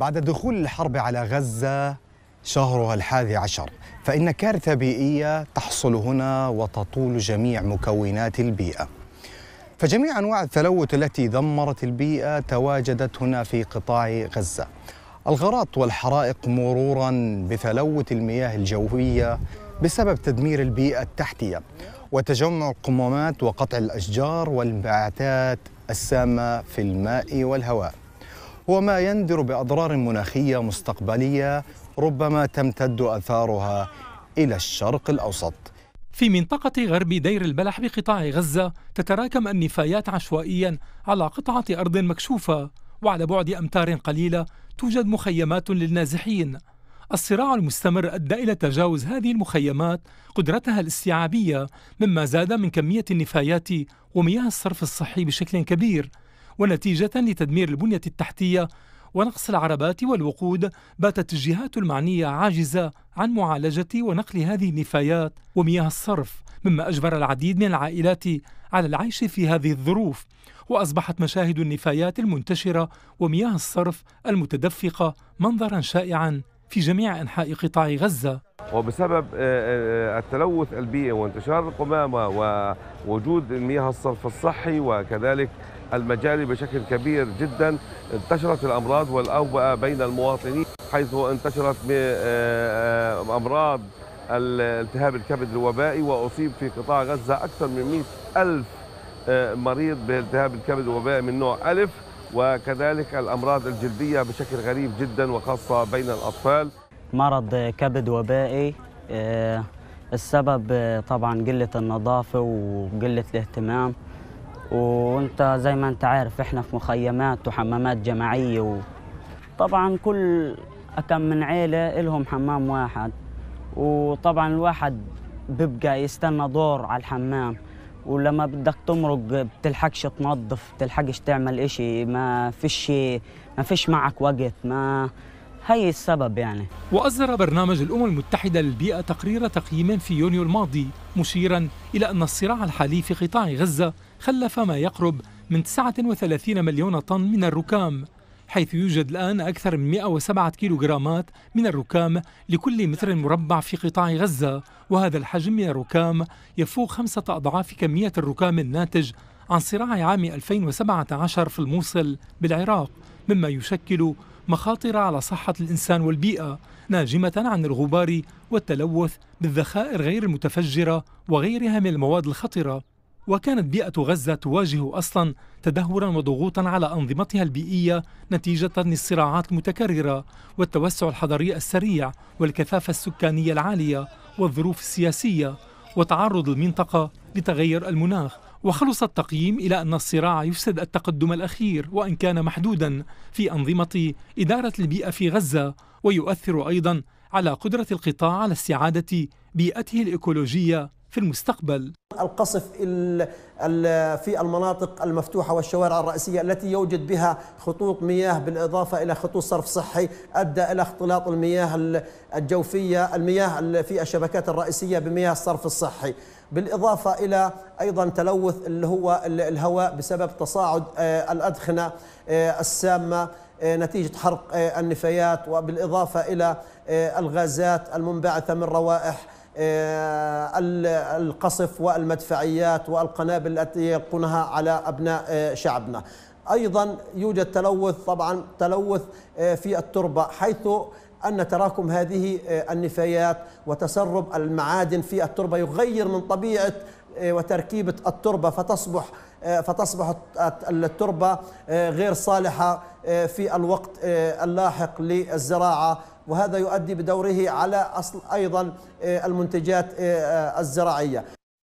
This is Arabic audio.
بعد دخول الحرب على غزة شهرها الحادي عشر فإن كارثة بيئية تحصل هنا وتطول جميع مكونات البيئة فجميع أنواع التلوث التي دمرت البيئة تواجدت هنا في قطاع غزة الغراط والحرائق مرورا بتلوث المياه الجوية بسبب تدمير البيئة التحتية وتجمع القمامات وقطع الأشجار والانبعاثات السامة في الماء والهواء وما يندر باضرار مناخيه مستقبليه ربما تمتد اثارها الى الشرق الاوسط. في منطقة غرب دير البلح بقطاع غزة تتراكم النفايات عشوائيا على قطعة أرض مكشوفة وعلى بعد أمتار قليلة توجد مخيمات للنازحين الصراع المستمر أدى إلى تجاوز هذه المخيمات قدرتها الاستيعابية مما زاد من كمية النفايات ومياه الصرف الصحي بشكل كبير ونتيجة لتدمير البنية التحتية ونقص العربات والوقود باتت الجهات المعنية عاجزة عن معالجة ونقل هذه النفايات ومياه الصرف مما أجبر العديد من العائلات على العيش في هذه الظروف وأصبحت مشاهد النفايات المنتشرة ومياه الصرف المتدفقة منظرا شائعا في جميع أنحاء قطاع غزة وبسبب آه، آه، آه، التلوث البيئي وانتشار القمامة ووجود المياه الصرف الصحي وكذلك المجاري بشكل كبير جدا انتشرت الأمراض والأوبئة بين المواطنين حيث انتشرت أمراض التهاب الكبد الوبائي وأصيب في قطاع غزة أكثر من 100 ألف مريض بالتهاب الكبد الوبائي من نوع ألف وكذلك الأمراض الجلدية بشكل غريب جدا وخاصة بين الأطفال مرض كبد وبائي آه، السبب آه، طبعا قلة النظافة وقلة الاهتمام وانت زي ما انت عارف احنا في مخيمات وحمامات جماعية وطبعا كل كم من عيلة لهم حمام واحد وطبعا الواحد بيبقى يستنى دور على الحمام ولما بدك تمرق بتلحقش تنظف بتلحقش تعمل اشي ما فيش ما فيش معك وقت ما هي السبب يعني وأصدر برنامج الأمم المتحدة للبيئة تقرير تقييم في يونيو الماضي مشيرا إلى أن الصراع الحالي في قطاع غزة خلف ما يقرب من 39 مليون طن من الركام حيث يوجد الآن أكثر من 107 كيلوغرامات من الركام لكل متر مربع في قطاع غزة وهذا الحجم من الركام يفوق خمسة أضعاف كمية الركام الناتج عن صراع عام 2017 في الموصل بالعراق مما يشكل مخاطر على صحة الإنسان والبيئة ناجمة عن الغبار والتلوث بالذخائر غير المتفجرة وغيرها من المواد الخطرة وكانت بيئة غزة تواجه أصلا تدهورا وضغوطا على أنظمتها البيئية نتيجة للصراعات المتكررة والتوسع الحضري السريع والكثافة السكانية العالية والظروف السياسية وتعرض المنطقة لتغير المناخ وخلص التقييم إلى أن الصراع يفسد التقدم الأخير وإن كان محدودا في أنظمة إدارة البيئة في غزة ويؤثر أيضا على قدرة القطاع على استعادة بيئته الإيكولوجية في المستقبل القصف في المناطق المفتوحة والشوارع الرئيسية التي يوجد بها خطوط مياه بالإضافة إلى خطوط صرف صحي أدى إلى اختلاط المياه الجوفية المياه في الشبكات الرئيسية بمياه الصرف الصحي بالإضافة إلى أيضا تلوث اللي هو الهواء بسبب تصاعد آه، الأدخنة آه، السامة آه، نتيجة حرق النفايات وبالإضافة إلى الغازات المنبعثة من روائح آه، القصف والمدفعيات والقنابل التي يلقونها على أبناء آه، شعبنا أيضا يوجد تلوث طبعا تلوث آه، في التربة حيث أن تراكم هذه النفايات وتسرب المعادن في التربة يغير من طبيعة إيه، وتركيبة التربة فتصبح إيه، فتصبح التربة إيه، غير صالحة في الوقت اللاحق للزراعة وهذا يؤدي بدوره على أصل أيضا المنتجات الزراعية